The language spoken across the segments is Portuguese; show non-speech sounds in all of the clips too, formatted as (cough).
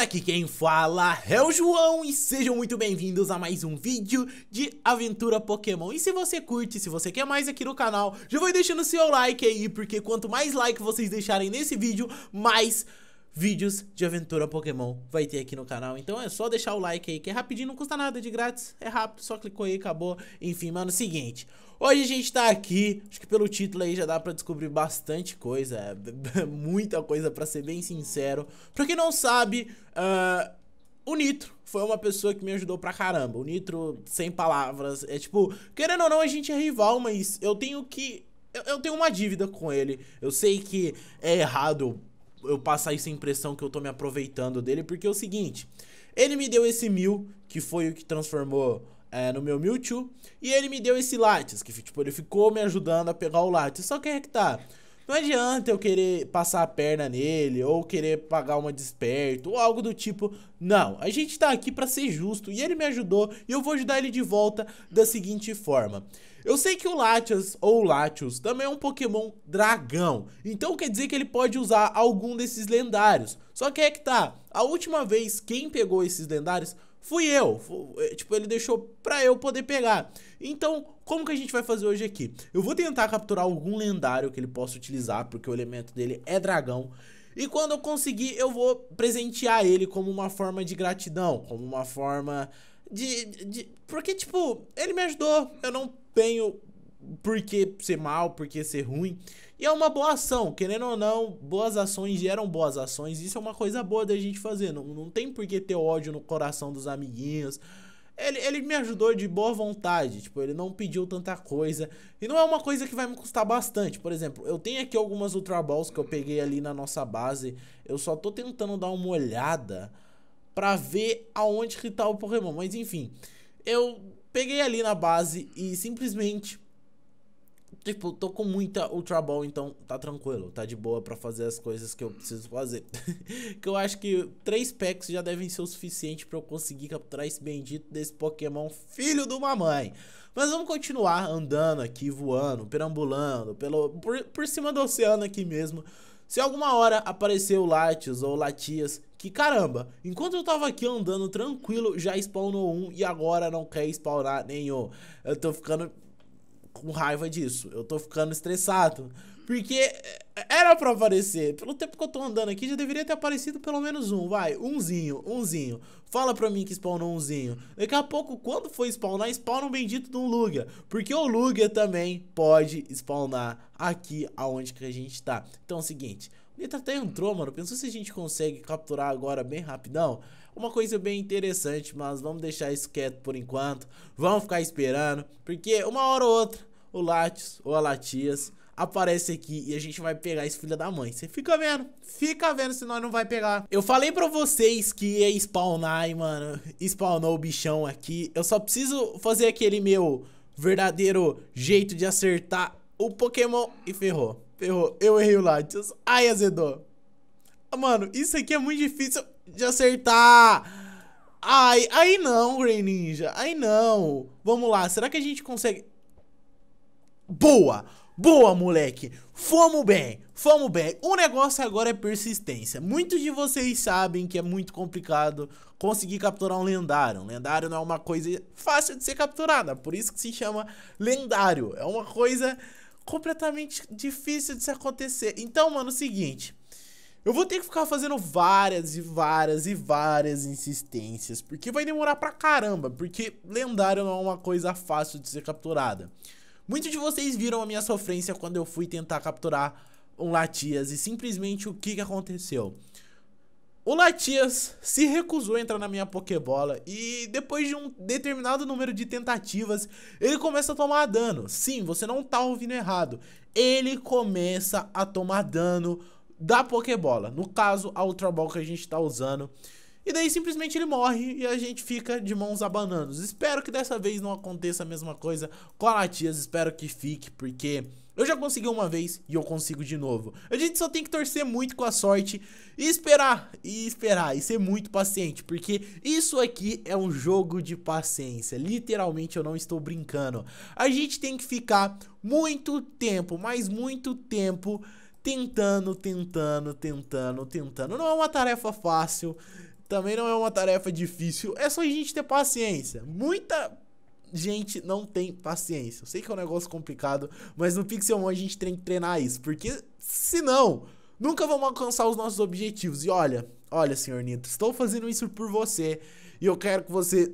aqui quem fala é o João e sejam muito bem-vindos a mais um vídeo de aventura Pokémon. E se você curte, se você quer mais aqui no canal, já vai deixando seu like aí, porque quanto mais like vocês deixarem nesse vídeo, mais vídeos de aventura Pokémon vai ter aqui no canal. Então é só deixar o like aí, que é rapidinho, não custa nada, é de grátis, é rápido, só clicou aí, acabou. Enfim, mano, seguinte, hoje a gente tá aqui, acho que pelo título aí já dá pra descobrir bastante coisa, (laughs) muita coisa pra ser bem sincero. Pra quem não sabe, uh, o Nitro foi uma pessoa que me ajudou pra caramba. O Nitro, sem palavras, é tipo, querendo ou não, a gente é rival, mas eu tenho que... eu tenho uma dívida com ele. Eu sei que é errado eu passar essa impressão que eu tô me aproveitando dele, porque é o seguinte, ele me deu esse mil, que foi o que transformou é, no meu Mewtwo, e ele me deu esse Latias, que tipo, ele ficou me ajudando a pegar o Latias, só que é que tá, não adianta eu querer passar a perna nele ou querer pagar uma desperto ou algo do tipo. Não, a gente tá aqui para ser justo e ele me ajudou e eu vou ajudar ele de volta da seguinte forma. Eu sei que o Latias ou Latios também é um Pokémon dragão, então quer dizer que ele pode usar algum desses lendários. Só que é que tá, a última vez quem pegou esses lendários fui eu. Eh, tipo, ele deixou pra eu poder pegar. Então, como que a gente vai fazer hoje aqui? Eu vou tentar capturar algum lendário que ele possa utilizar, porque o elemento dele é dragão. E quando eu conseguir, eu vou presentear ele como uma forma de gratidão, como uma forma de, de... Porque, tipo, ele me ajudou. Eu não tenho por que ser mal, por que ser ruim. E é uma boa ação, querendo ou não, boas ações geram boas ações. Isso é uma coisa boa da gente fazer. Não, não tem por que ter ódio no coração dos amiguinhos ele, ele me ajudou de boa vontade, tipo, ele não pediu tanta coisa. E não é uma coisa que vai me custar bastante. Por exemplo, eu tenho aqui algumas Ultra Balls que eu peguei ali na nossa base. Eu só tô tentando dar uma olhada pra ver aonde que tá o Pokémon. Mas enfim, eu peguei ali na base e simplesmente Tipo, tô com muita Ultra Ball, então tá tranquilo, tá de boa para fazer as coisas que eu preciso fazer. (laughs) que eu acho que três packs já devem ser o suficiente para eu conseguir capturar esse bendito desse Pokémon filho de uma mãe. Mas vamos continuar andando aqui, voando, perambulando, pelo, por, por cima do oceano aqui mesmo. Se alguma hora aparecer o Latios ou Latias, que caramba, enquanto eu tava aqui andando tranquilo, já spawnou um e agora não quer spawnar nenhum. Eu tô ficando com raiva disso. Eu tô ficando estressado. Porque é, era pra aparecer. Pelo tempo que eu tô andando aqui, já deveria ter aparecido pelo menos um, vai. Umzinho, umzinho. Fala pra mim que spawnou umzinho. Daqui a pouco, quando for spawnar, spawna um bendito de um Lugia. Porque o Lugia também pode spawnar aqui aonde que a gente tá. Então é o seguinte, o Nita até entrou, mano. Pensou se a gente consegue capturar agora bem rapidão? Uma coisa bem interessante, mas vamos deixar isso quieto por enquanto. Vamos ficar esperando, porque uma hora ou outra o Latios ou a Latias aparece aqui e a gente vai pegar esse filho da mãe. Você fica vendo, fica vendo se nós não vai pegar. Eu falei pra vocês que ia spawnar e, mano, spawnou o bichão aqui. Eu só preciso fazer aquele meu verdadeiro jeito de acertar o Pokémon e ferrou. Ferrou, eu errei o Latios. Ai, azedou. Mano, isso aqui é muito difícil de acertar. Ai, aí não, Grey Ninja, aí não. Vamos lá, será que a gente consegue... Boa! Boa, moleque! Fomos bem, fomos bem. O negócio agora é persistência. Muitos de vocês sabem que é muito complicado conseguir capturar um lendário. Um lendário não é uma coisa fácil de ser capturada, por isso que se chama lendário. É uma coisa completamente difícil de se acontecer. Então, mano, é o seguinte. Eu vou ter que ficar fazendo várias e várias e várias insistências, porque vai demorar pra caramba, porque lendário não é uma coisa fácil de ser capturada. Muitos de vocês viram a minha sofrência quando eu fui tentar capturar um Latias e simplesmente o que, que aconteceu? O Latias se recusou a entrar na minha Pokébola e depois de um determinado número de tentativas, ele começa a tomar dano. Sim, você não tá ouvindo errado. Ele começa a tomar dano da Pokébola. No caso, a Ultra Ball que a gente tá usando. E daí simplesmente ele morre e a gente fica de mãos abanando. Espero que dessa vez não aconteça a mesma coisa com a Latias, espero que fique, porque eu já consegui uma vez e eu consigo de novo. A gente só tem que torcer muito com a sorte e esperar, e esperar, e ser muito paciente, porque isso aqui é um jogo de paciência. Literalmente eu não estou brincando. A gente tem que ficar muito tempo, mas muito tempo tentando, tentando, tentando, tentando. Não é uma tarefa fácil também não é uma tarefa difícil, é só a gente ter paciência. Muita gente não tem paciência. Eu sei que é um negócio complicado, mas no Pixelmon a gente tem que treinar isso, porque senão nunca vamos alcançar os nossos objetivos. E olha, olha, senhor Nito, estou fazendo isso por você e eu quero que você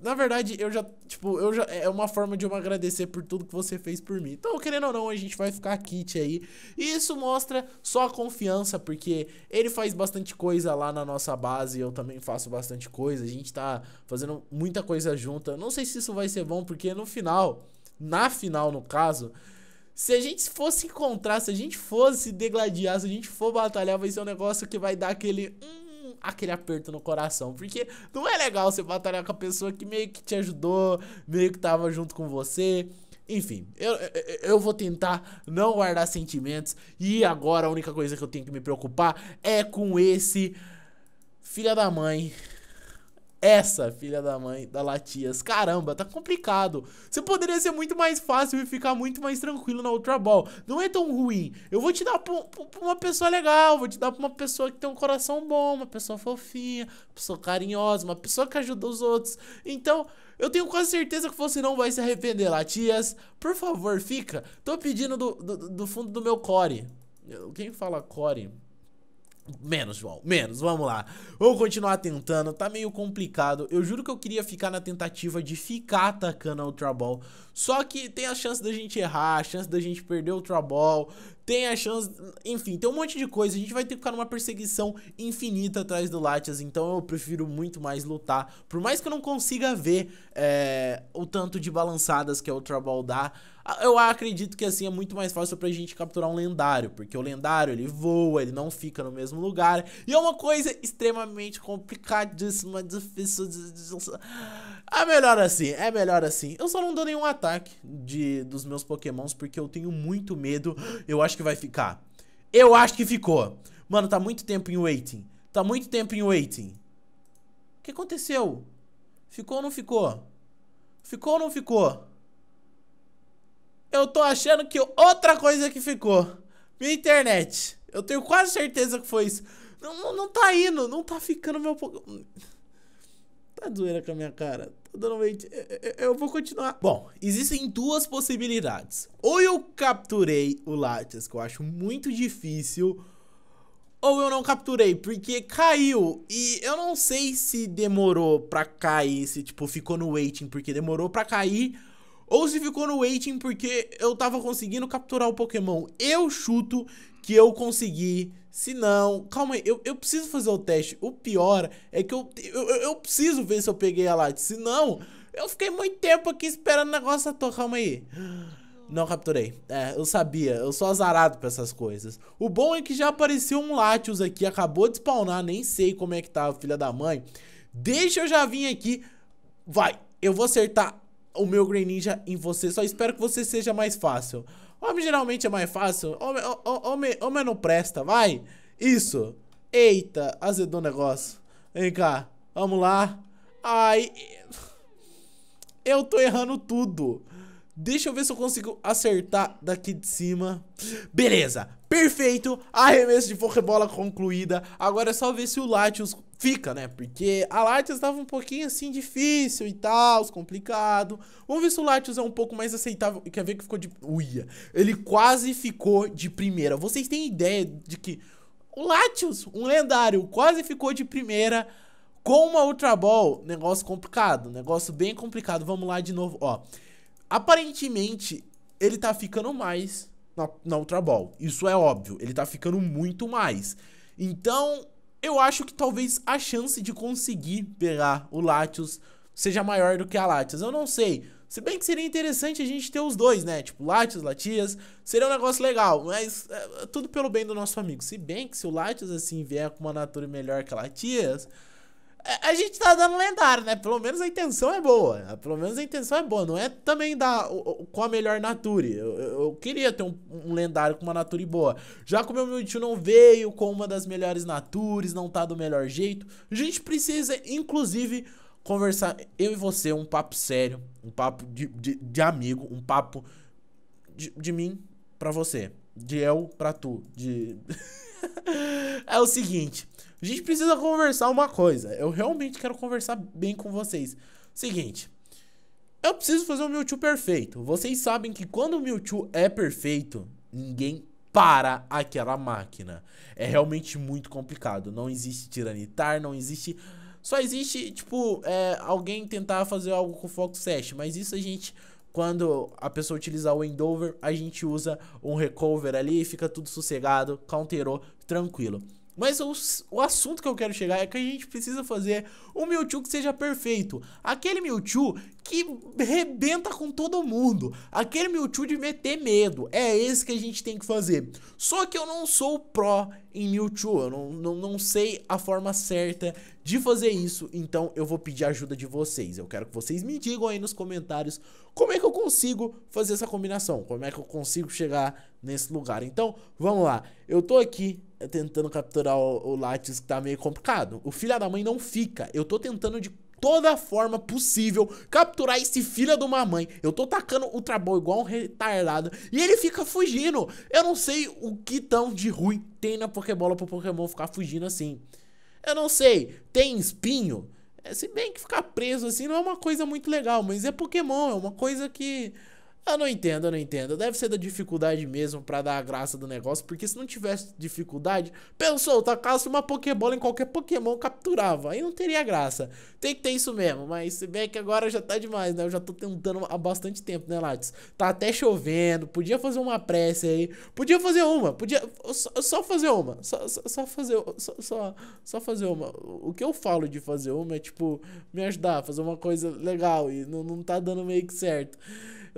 na verdade, eu já, tipo, eu já é uma forma de eu agradecer por tudo que você fez por mim. Então, querendo ou não, a gente vai ficar kit aí. E isso mostra só a confiança, porque ele faz bastante coisa lá na nossa base, eu também faço bastante coisa. A gente tá fazendo muita coisa junta. Não sei se isso vai ser bom, porque no final, na final no caso, se a gente fosse encontrar, se a gente fosse degladiar, se a gente for batalhar, vai ser um negócio que vai dar aquele hum, aquele aperto no coração. Porque não é legal você batalhar com a pessoa que meio que te ajudou, meio que tava junto com você. Enfim, eu, eu vou tentar não guardar sentimentos. E agora a única coisa que eu tenho que me preocupar é com esse filha da mãe essa filha da mãe da Latias. Caramba, tá complicado. Você poderia ser muito mais fácil e ficar muito mais tranquilo na Ultra Ball. Não é tão ruim. Eu vou te dar pra, pra uma pessoa legal, vou te dar pra uma pessoa que tem um coração bom, uma pessoa fofinha, uma pessoa carinhosa, uma pessoa que ajuda os outros. Então, eu tenho quase certeza que você não vai se arrepender, Latias. Por favor, fica. Tô pedindo do, do, do fundo do meu core. Quem fala core? Menos, João, menos, vamos lá. Vamos continuar tentando, tá meio complicado. Eu juro que eu queria ficar na tentativa de ficar atacando a Ultra Ball. Só que tem a chance da gente errar, a chance da gente perder o Ultra Ball tem a chance. Enfim, tem um monte de coisa. A gente vai ter que ficar numa perseguição infinita atrás do Latias. Então eu prefiro muito mais lutar. Por mais que eu não consiga ver é, o tanto de balançadas que é o Trabal dá. Eu acredito que assim é muito mais fácil pra gente capturar um lendário, porque o lendário ele voa, ele não fica no mesmo lugar, e é uma coisa extremamente complicadíssima, difícil. É melhor assim, é melhor assim. Eu só não dou nenhum ataque de dos meus pokémons porque eu tenho muito medo. Eu acho que vai ficar. Eu acho que ficou. Mano, tá muito tempo em waiting. Tá muito tempo em waiting. O que aconteceu? Ficou ou não ficou? Ficou ou não ficou? Eu tô achando que outra coisa que ficou. Minha internet. Eu tenho quase certeza que foi isso. Não, não, não tá indo, não tá ficando meu... Tá doendo com a minha cara. Normalmente, eu vou continuar. Bom, existem duas possibilidades. Ou eu capturei o Latias, que eu acho muito difícil, ou eu não capturei, porque caiu. E eu não sei se demorou pra cair, se tipo ficou no waiting porque demorou pra cair, ou se ficou no waiting porque eu tava conseguindo capturar o Pokémon. Eu chuto que eu consegui. Se não, calma aí, eu, eu preciso fazer o teste. O pior é que eu, eu, eu preciso ver se eu peguei a light. Se não, eu fiquei muito tempo aqui esperando o negócio à toa. Calma aí. Não capturei. É, eu sabia. Eu sou azarado pra essas coisas. O bom é que já apareceu um Latios aqui. Acabou de spawnar. Nem sei como é que tá, filha da mãe. Deixa eu já vir aqui. Vai. Eu vou acertar o meu green Ninja em você. Só espero que você seja mais fácil. Homem geralmente é mais fácil. Homem, homem, homem não presta, vai. Isso. Eita, azedou o negócio. Vem cá, vamos lá. Ai, eu tô errando tudo. Deixa eu ver se eu consigo acertar daqui de cima. Beleza, perfeito. Arremesso de pokebola concluída. Agora é só ver se o Latios fica, né? Porque a Latias tava um pouquinho assim difícil e tal, complicado. Vamos ver se o Latias é um pouco mais aceitável. Quer ver que ficou de. Uia! Ele quase ficou de primeira. Vocês têm ideia de que o Latios, um lendário, quase ficou de primeira com uma Ultra Ball. Negócio complicado, negócio bem complicado. Vamos lá de novo, ó. Aparentemente, ele tá ficando mais na, na Ultra Ball. Isso é óbvio, ele tá ficando muito mais. Então, eu acho que talvez a chance de conseguir pegar o Latios seja maior do que a Latias. Eu não sei. Se bem que seria interessante a gente ter os dois, né? Tipo, Latias, Latias. Seria um negócio legal, mas é, tudo pelo bem do nosso amigo. Se bem que se o Latias, assim, vier com uma natura melhor que a Latias, a gente tá dando lendário, né? Pelo menos a intenção é boa. Pelo menos a intenção é boa. Não é também dar o, o, com a melhor nature. Eu, eu, queria ter um, um, lendário com uma nature boa. Já como o meu tio não veio com uma das melhores natures, não tá do melhor jeito. A gente precisa, inclusive, conversar, eu e você, um papo sério. Um papo de, de, de amigo. Um papo de, de mim pra você. De eu pra tu. De. (laughs) é o seguinte. A gente precisa conversar uma coisa. Eu realmente quero conversar bem com vocês. Seguinte. Eu preciso fazer o Mewtwo perfeito. Vocês sabem que quando o Mewtwo é perfeito, ninguém para aquela máquina. É realmente muito complicado. Não existe tiranitar, não existe. Só existe, tipo, é, alguém tentar fazer algo com o Fox Sash. Mas isso a gente quando a pessoa utilizar o Endover, a gente usa um Recover ali, fica tudo sossegado, counterou, tranquilo. Mas o, o assunto que eu quero chegar é que a gente precisa fazer um Mewtwo que seja perfeito. Aquele Mewtwo que rebenta com todo mundo. Aquele Mewtwo de meter medo. É esse que a gente tem que fazer. Só que eu não sou pró em Mewtwo. Eu não, não, não sei a forma certa de fazer isso. Então eu vou pedir a ajuda de vocês. Eu quero que vocês me digam aí nos comentários como é que eu consigo fazer essa combinação. Como é que eu consigo chegar nesse lugar. Então vamos lá. Eu tô aqui tentando capturar o, o que tá meio complicado. O filho da mãe não fica. Eu tô tentando de toda forma possível capturar esse filho de uma mãe. Eu tô tacando o Trabol igual um retardado e ele fica fugindo. Eu não sei o que tão de ruim tem na Pokébola pro Pokémon ficar fugindo assim. Eu não sei. Tem espinho? É, se bem que ficar preso assim não é uma coisa muito legal, mas é Pokémon, é uma coisa que eu não entendo, eu não entendo. Deve ser da dificuldade mesmo para dar a graça do negócio, porque se não tivesse dificuldade, pensou, tacasse uma Pokébola em qualquer Pokémon, capturava. Aí não teria graça. Tem que ter isso mesmo, mas se bem que agora já tá demais, né? Eu já tô tentando há bastante tempo, né, Lattes? Tá até chovendo, podia fazer uma prece aí. Podia fazer uma, podia. Só, só fazer uma. Só, só, só fazer. Só, só, fazer uma. O que eu falo de fazer uma é, tipo, me ajudar, fazer uma coisa legal e não, não tá dando meio que certo.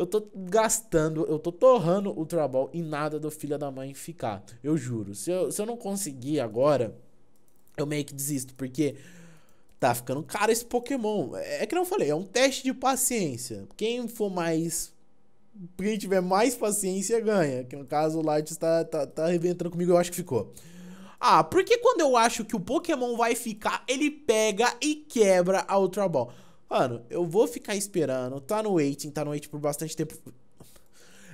Eu tô gastando, eu tô torrando o trabalho e nada do filho da mãe ficar. Eu juro. Se eu, se eu não conseguir agora, eu meio que desisto, porque tá ficando caro esse Pokémon. É, é que não falei, é um teste de paciência. Quem for mais. Quem tiver mais paciência ganha. Que no caso o Light está tá, tá arrebentando comigo, eu acho que ficou. Ah, porque quando eu acho que o Pokémon vai ficar, ele pega e quebra a Ultra Ball. Mano, eu vou ficar esperando, tá no waiting, tá no waiting por bastante tempo.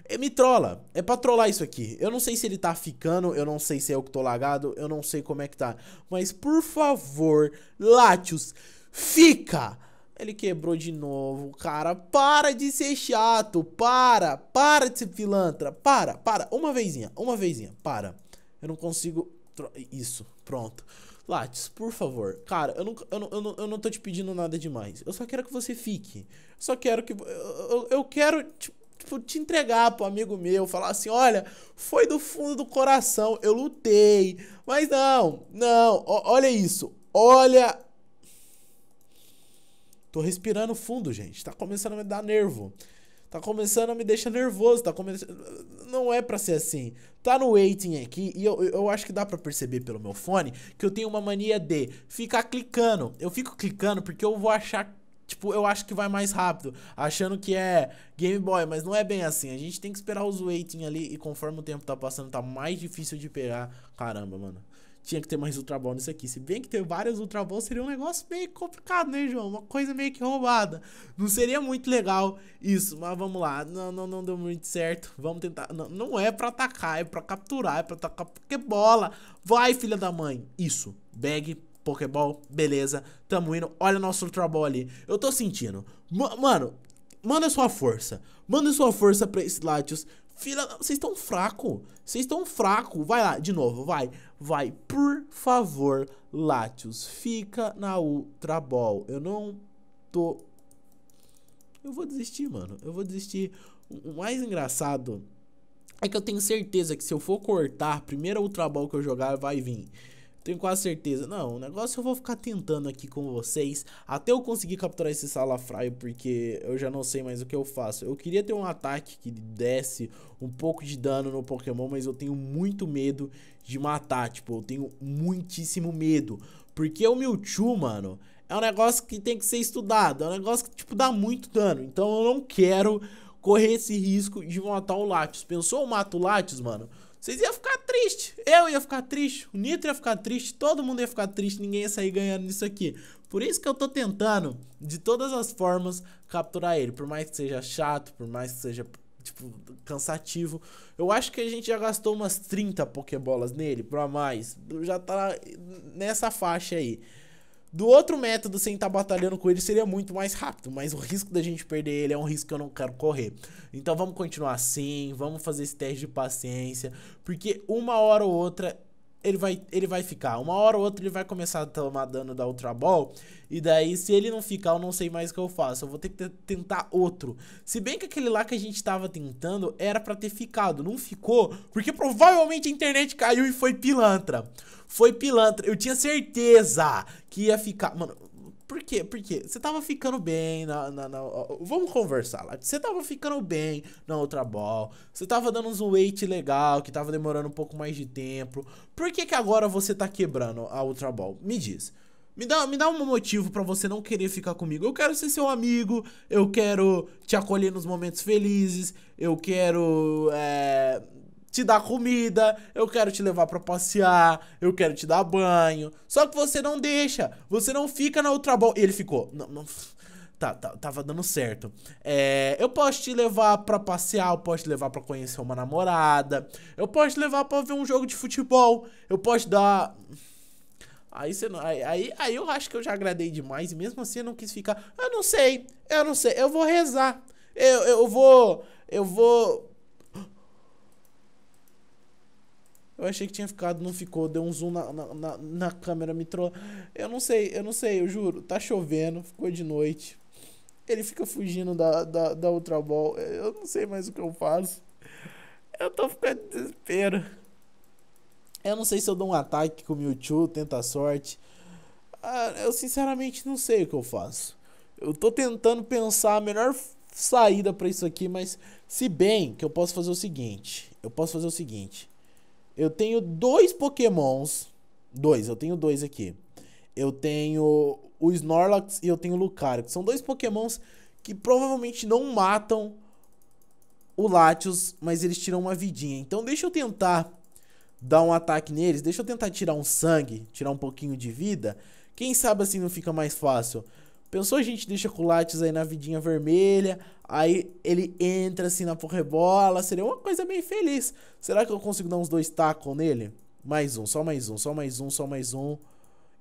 É, me trola, é pra trollar isso aqui. Eu não sei se ele tá ficando, eu não sei se é eu que tô lagado, eu não sei como é que tá. Mas por favor, Latios, fica! Ele quebrou de novo, cara. Para de ser chato, para, para de ser pilantra, para, para. Uma vezinha, uma vezinha, para. Eu não consigo. Isso, pronto. Lattes, por favor, cara, eu não, eu, não, eu, não, eu não tô te pedindo nada demais. Eu só quero que você fique. Eu só quero que. Eu, eu quero. Tipo, te entregar pro amigo meu, falar assim, olha, foi do fundo do coração, eu lutei. Mas não, não, olha isso. Olha. Tô respirando fundo, gente. Tá começando a me dar nervo. Tá começando a me deixar nervoso, tá começando. Não é para ser assim. Tá no waiting aqui e eu, eu acho que dá para perceber pelo meu fone que eu tenho uma mania de ficar clicando. Eu fico clicando porque eu vou achar Tipo, eu acho que vai mais rápido, achando que é Game Boy, mas não é bem assim. A gente tem que esperar os waiting ali e conforme o tempo tá passando, tá mais difícil de pegar. Caramba, mano tinha que ter mais Ultra Ball nisso aqui. Se bem que ter várias Ultra Balls seria um negócio meio complicado, né, João? Uma coisa meio que roubada. Não seria muito legal isso, mas vamos lá. Não, não, não deu muito certo. Vamos tentar. Não, não é pra atacar, é pra capturar, é pra atacar Pokébola. Vai, filha da mãe. Isso. Bag, Pokéball, beleza. Tamo indo. Olha nosso Ultra Ball ali. Eu tô sentindo. M mano, manda sua força. Manda sua força pra esse Latios. Fila, vocês estão fraco. Vocês estão fraco. Vai lá, de novo, vai. Vai, por favor, Latios, fica na Ultra Ball. Eu não tô eu vou desistir, mano. Eu vou desistir. O mais engraçado é que eu tenho certeza que se eu for cortar, a primeira Ultra Ball que eu jogar vai vir. Tenho quase certeza. Não, o negócio é eu vou ficar tentando aqui com vocês até eu conseguir capturar esse salafraio, porque eu já não sei mais o que eu faço. Eu queria ter um ataque que desse um pouco de dano no Pokémon, mas eu tenho muito medo de matar, tipo, eu tenho muitíssimo medo. Porque o Mewtwo, mano, é um negócio que tem que ser estudado, é um negócio que, tipo, dá muito dano. Então eu não quero correr esse risco de matar o Latios. Pensou eu mato o Latios, mano? Vocês iam ficar triste. Eu ia ficar triste. O Nitro ia ficar triste. Todo mundo ia ficar triste. Ninguém ia sair ganhando nisso aqui. Por isso que eu tô tentando, de todas as formas, capturar ele. Por mais que seja chato, por mais que seja, tipo, cansativo. Eu acho que a gente já gastou umas 30 pokebolas nele, pra mais. Já tá nessa faixa aí do outro método sem estar tá batalhando com ele seria muito mais rápido, mas o risco da gente perder ele é um risco que eu não quero correr. Então vamos continuar assim, vamos fazer esse teste de paciência, porque uma hora ou outra ele vai, ele vai ficar. Uma hora ou outra ele vai começar a tomar dano da Ultra Ball. E daí, se ele não ficar, eu não sei mais o que eu faço. Eu vou ter que tentar outro. Se bem que aquele lá que a gente tava tentando era pra ter ficado. Não ficou, porque provavelmente a internet caiu e foi pilantra. Foi pilantra. Eu tinha certeza que ia ficar. Mano, por quê? Porque Você tava ficando bem na, na, na Vamos conversar lá. Você tava ficando bem na outra ball. Você tava dando uns wait legal, que tava demorando um pouco mais de tempo. Por que que agora você tá quebrando a outra ball? Me diz. Me dá, me dá um motivo para você não querer ficar comigo. Eu quero ser seu amigo, eu quero te acolher nos momentos felizes, eu quero é, te dar comida, eu quero te levar para passear, eu quero te dar banho. Só que você não deixa, você não fica na outra bola. E ele ficou, não, não tá, tá, tava dando certo. É, eu posso te levar pra passear, eu posso te levar pra conhecer uma namorada, eu posso te levar pra ver um jogo de futebol, eu posso dar. Aí, você não, aí, aí, aí eu acho que eu já agradei demais, e mesmo assim eu não quis ficar. Eu não sei, eu não sei, eu vou rezar. Eu, eu vou. Eu vou Eu achei que tinha ficado, não ficou. Deu um zoom na, na, na, na câmera, me trollou. Eu não sei, eu não sei, eu juro. Tá chovendo, ficou de noite. Ele fica fugindo da, da, da Ultra Ball. Eu não sei mais o que eu faço. Eu tô ficando de desespero. Eu não sei se eu dou um ataque com o Mewtwo, tenta a sorte. Ah, eu sinceramente não sei o que eu faço. Eu tô tentando pensar a melhor saída para isso aqui, mas se bem que eu posso fazer o seguinte, eu posso fazer o seguinte. Eu tenho dois Pokémons. Dois, eu tenho dois aqui. Eu tenho o Snorlax e eu tenho o Lucario. Que são dois Pokémons que provavelmente não matam o Latios, mas eles tiram uma vidinha. Então deixa eu tentar dar um ataque neles. Deixa eu tentar tirar um sangue, tirar um pouquinho de vida. Quem sabe assim não fica mais fácil. Pensou a gente deixa com o Lattes aí na vidinha vermelha, aí ele entra assim na porrebola, seria uma coisa bem feliz. Será que eu consigo dar uns dois tacos nele? Mais um, só mais um, só mais um, só mais um.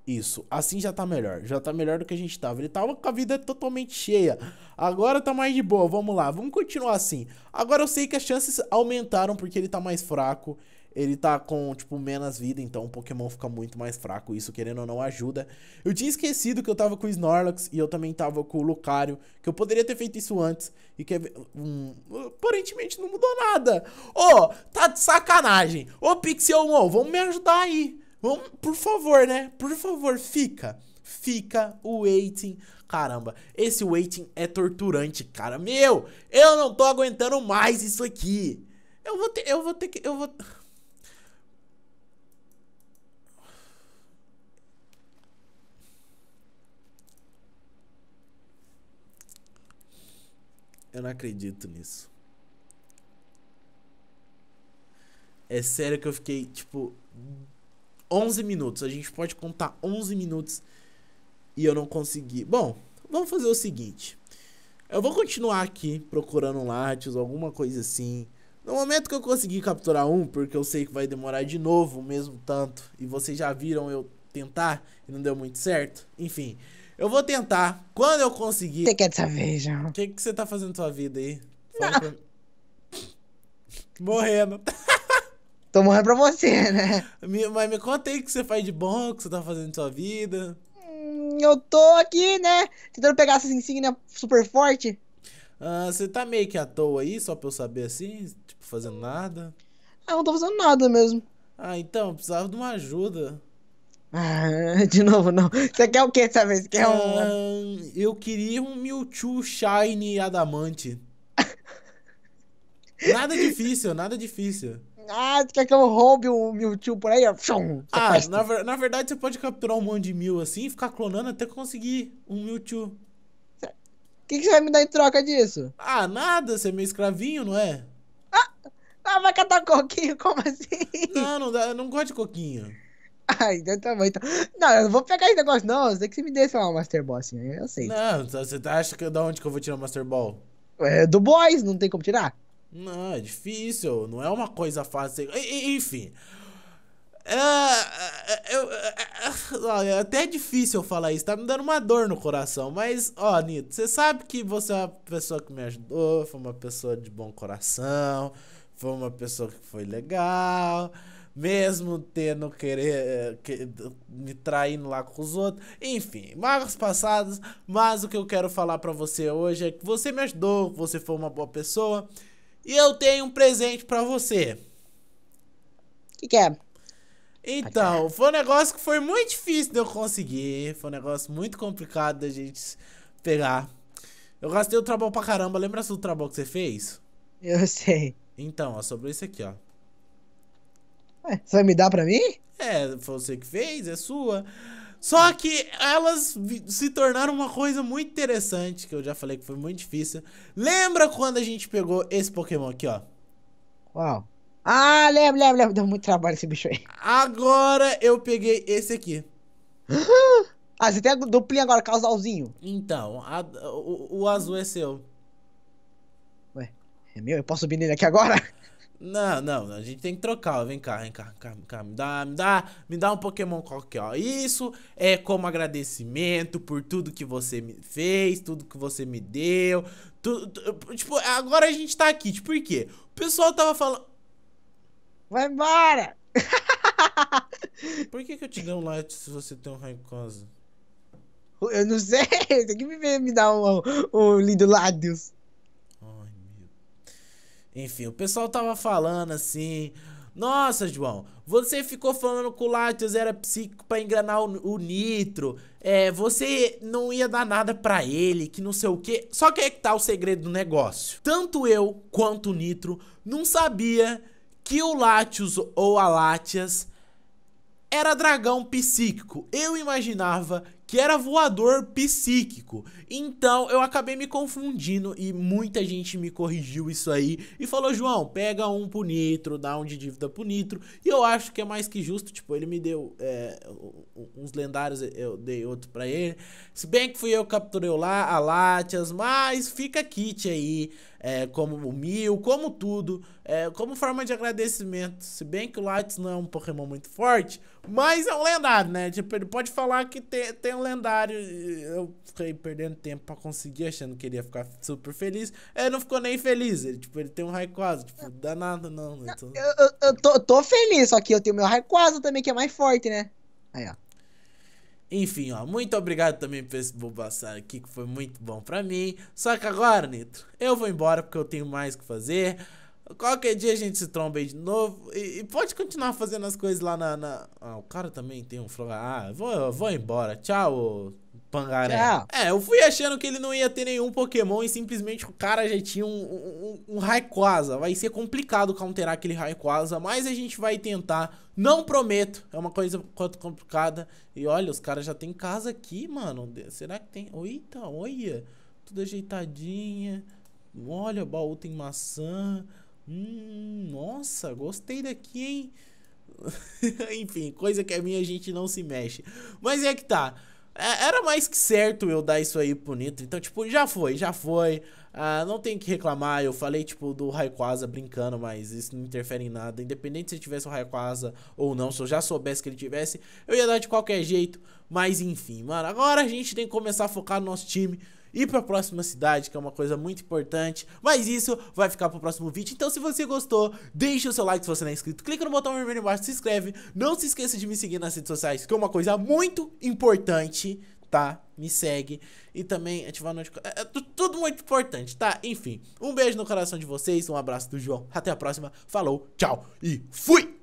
Isso, assim já tá melhor, já tá melhor do que a gente tava. Ele tava com a vida totalmente cheia, agora tá mais de boa, vamos lá, vamos continuar assim. Agora eu sei que as chances aumentaram porque ele tá mais fraco ele tá com, tipo, menos vida, então o Pokémon fica muito mais fraco. Isso, querendo ou não, ajuda. Eu tinha esquecido que eu tava com o Snorlax e eu também tava com o Lucario, que eu poderia ter feito isso antes. E que hum, aparentemente não mudou nada. Ô, oh, tá de sacanagem. Ô, oh, Pixelmon, vamos me ajudar aí. Vamos, por favor, né? Por favor, fica. Fica o waiting. Caramba, esse waiting é torturante, cara. Meu, eu não tô aguentando mais isso aqui. Eu vou ter, eu vou ter que, eu vou... Eu não acredito nisso. É sério que eu fiquei, tipo, 11 minutos. A gente pode contar 11 minutos e eu não consegui. Bom, vamos fazer o seguinte. Eu vou continuar aqui procurando um alguma coisa assim. No momento que eu conseguir capturar um, porque eu sei que vai demorar de novo o mesmo tanto, e vocês já viram eu tentar e não deu muito certo. Enfim, eu vou tentar. Quando eu conseguir. Você quer dessa vez, João? O que, que você tá fazendo na sua vida aí? Fala pra... Morrendo. (laughs) Tô morrendo pra você, né? Me, mas me conta aí o que você faz de bom, o que você tá fazendo na sua vida. Hum, eu tô aqui, né? Tentando pegar essas insígnias super forte. Ah, você tá meio que à toa aí, só pra eu saber assim? Tipo, fazendo nada? Ah, não tô fazendo nada mesmo. Ah, então, precisava de uma ajuda. Ah, (laughs) de novo, não. Você quer o que dessa vez? Quer um... Ah, eu queria um Mewtwo Shiny Adamante. (laughs) nada difícil, nada difícil. Ah, você quer que eu roube um Mewtwo por aí? ah, na, na, verdade você pode capturar um monte de Mew assim e ficar clonando até conseguir um Mewtwo. O que, que, você vai me dar em troca disso? Ah, nada, você é meu escravinho, não é? Ah, ah vai catar coquinho, (laughs) como assim? Não, não, dá, eu não gosto de coquinho. Ai, (laughs) ah, então tá bom. Então. Não, eu não vou pegar esse negócio, não. Você tem que me dê, sei lá, um Master Ball, assim. Eu sei. Não, você tá, acha que da onde que eu vou tirar o Master Ball? É do Boys, não tem como tirar. Não, é difícil. Não é uma coisa fácil. Enfim. É, é, é, é, é até difícil falar isso, tá me dando uma dor no coração. Mas, ó, Nito, você sabe que você é uma pessoa que me ajudou, foi uma pessoa de bom coração, foi uma pessoa que foi legal mesmo tendo querer eh, que, me traindo lá com os outros. Enfim, marcas passadas, mas o que eu quero falar para você hoje é que você me ajudou, você foi uma boa pessoa e eu tenho um presente para você. O que, que é? Então, foi um negócio que foi muito difícil de eu conseguir, foi um negócio muito complicado da gente pegar. Eu gastei o trabalho pra caramba, lembra do trabalho que você fez? Eu sei. Então, ó, sobrou isso aqui, ó. Ué, (laughs) você vai me dar pra mim? É, foi você que fez, é sua. Só que elas se tornaram uma coisa muito interessante, que eu já falei que foi muito difícil. Lembra quando a gente pegou esse Pokémon aqui, ó? Uau. Ah, lembro, lembro, lembro. Deu muito trabalho esse bicho aí. Agora eu peguei esse aqui. (gasps) ah, você tem a duplinha agora, casalzinho. Então, a, o, o azul é seu. Ué, é meu? Eu posso subir nele aqui agora? Não, não, a gente tem que trocar, ó. Vem cá, vem cá, cá, cá, me dá, me dá, me dá um Pokémon qualquer, ó. Isso é como agradecimento por tudo que você me fez, tudo que você me deu. Tu, tu, tipo, agora a gente tá aqui, tipo, por quê? O pessoal tava falando. Vai embora! por que, que eu te dei um like se você tem um Raikkosa? Eu não sei, (laughs) tem que me, ver, me dar um, um lindo lábios. Enfim, o pessoal tava falando assim. Nossa, João, você ficou falando que o Latios era psíquico pra engranar o, o, Nitro. É, você não ia dar nada pra ele, que não sei o quê. Só que aí que tá o segredo do negócio. Tanto eu quanto o Nitro não sabia que o Latios ou a Latias era dragão psíquico. Eu imaginava que era voador psíquico. Então eu acabei me confundindo e muita gente me corrigiu isso aí e falou: João, pega um pro Nitro, dá um de dívida pro Nitro. E eu acho que é mais que justo. Tipo, ele me deu é, uns lendários, eu dei outro pra ele. Se bem que fui eu que capturei lá, a Latias, mas fica kit aí é, como o Mil, como tudo, é, como forma de agradecimento. Se bem que o Lights não é um Pokémon muito forte, mas é um lendário, né? Tipo, ele pode falar que tem, tem um lendário. Eu fiquei perdendo tempo pra conseguir, achando que ele ia ficar super feliz. Ele não ficou nem feliz. Ele, tipo, ele tem um Rayquaza, tipo, danado não. não então... eu, eu, eu tô, tô, feliz, só que eu tenho meu Rayquaza também, que é mais forte, né? Aí, ó. Enfim, ó, muito obrigado também por esse bobaçar aqui, que foi muito bom pra mim. Só que agora, Nitro, eu vou embora porque eu tenho mais que fazer. Qualquer dia a gente se tromba aí de novo. E, e pode continuar fazendo as coisas lá na, na. Ah, o cara também tem um flow. Ah, vou, vou embora. Tchau. Pangaré. É. é. eu fui achando que ele não ia ter nenhum Pokémon e simplesmente o cara já tinha um, um, um Rayquaza. Vai ser complicado counterar aquele Rayquaza, mas a gente vai tentar. Não prometo, é uma coisa complicada. E olha, os caras já tem casa aqui, mano. Será que tem? Eita, olha. Tudo ajeitadinha. Olha, o baú tem maçã. Hum, nossa, gostei daqui, hein? (laughs) Enfim, coisa que é minha gente não se mexe. Mas é que tá. É, era mais que certo eu dar isso aí pro Nitro. Então, tipo, já foi, já foi. Ah, não tem que reclamar. Eu falei, tipo, do Raikwaza brincando, mas isso não interfere em nada. Independente se tivesse o Raikwaza ou não, se eu já soubesse que ele tivesse, eu ia dar de qualquer jeito. Mas enfim, mano, agora a gente tem que começar a focar no nosso time ir pra próxima cidade, que é uma coisa muito importante. Mas isso vai ficar pro próximo vídeo. Então, se você gostou, deixa o seu like se você não é inscrito. Clica no botão vermelho embaixo, se inscreve. Não se esqueça de me seguir nas redes sociais, que é uma coisa muito importante, tá? Me segue. E também ativar a notificação. é, é tudo muito importante, tá? Enfim, um beijo no coração de vocês, um abraço do João. Até a próxima. Falou, tchau e fui!